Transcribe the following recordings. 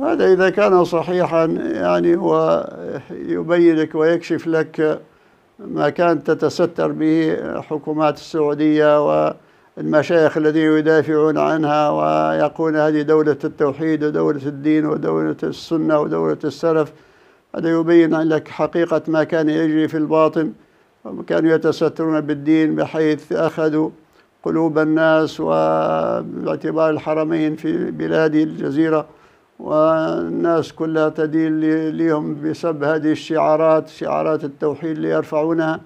هذا إذا كان صحيحا يعني هو يبينك ويكشف لك ما كانت تتستر به حكومات السعودية والمشايخ الذين يدافعون عنها ويقولون هذه دولة التوحيد ودولة الدين ودولة السنة ودولة السلف هذا يبين لك حقيقة ما كان يجري في الباطن كانوا يتسترون بالدين بحيث أخذوا قلوب الناس وباعتبار الحرمين في بلاد الجزيرة والناس كلها تدين لهم بسبب هذه الشعارات شعارات التوحيد اللي يرفعونها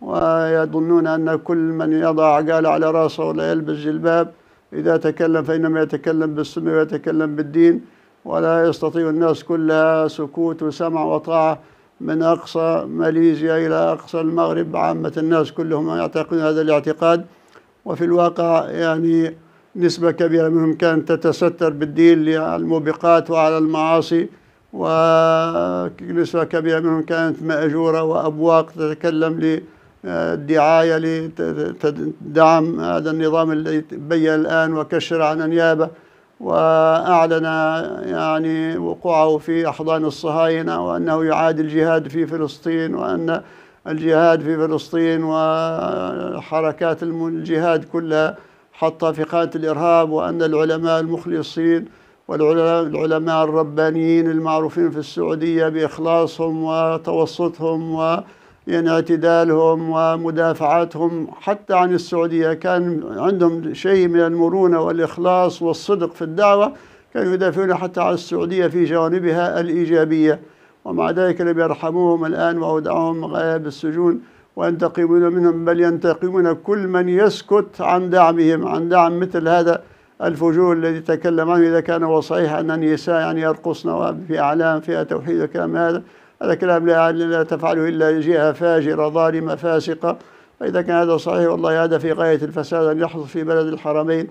ويظنون أن كل من يضع عقاله على رأسه ولا يلبس جلباب إذا تكلم فإنما يتكلم بالسنة ويتكلم بالدين ولا يستطيع الناس كلها سكوت وسمع وطاعة من أقصى ماليزيا إلى أقصى المغرب عامة الناس كلهم يعتقدون هذا الاعتقاد وفي الواقع يعني نسبة كبيرة منهم كانت تتستر بالدين للموبقات وعلى المعاصي ونسبة كبيرة منهم كانت مأجورة وأبواق تتكلم للدعاية لدعم هذا النظام الذي بين الآن وكشر عن أنيابه وأعلن يعني وقوعه في أحضان الصهاينة وأنه يعاد الجهاد في فلسطين وأن الجهاد في فلسطين وحركات الجهاد كلها حتى في قاده الارهاب وان العلماء المخلصين والعلماء الربانيين المعروفين في السعوديه باخلاصهم وتوسطهم و يعني اعتدالهم ومدافعتهم حتى عن السعودية كان عندهم شيء من المرونة والإخلاص والصدق في الدعوة كانوا يدافعون حتى عن السعودية في جوانبها الإيجابية ومع ذلك لم يرحموهم الآن وأودعوهم بالسجون وينتقمون منهم بل ينتقمون كل من يسكت عن دعمهم عن دعم مثل هذا الفجور الذي تكلم عنه إذا كان هو صحيح أن النساء يعني يرقصن في أعلام فيها توحيد وكلام هذا هذا كلام لا, لا تفعله إلا جهة فاجرة ظالمة فاسقة فإذا كان هذا صحيح والله هذا في غاية الفساد أن يحدث في بلد الحرمين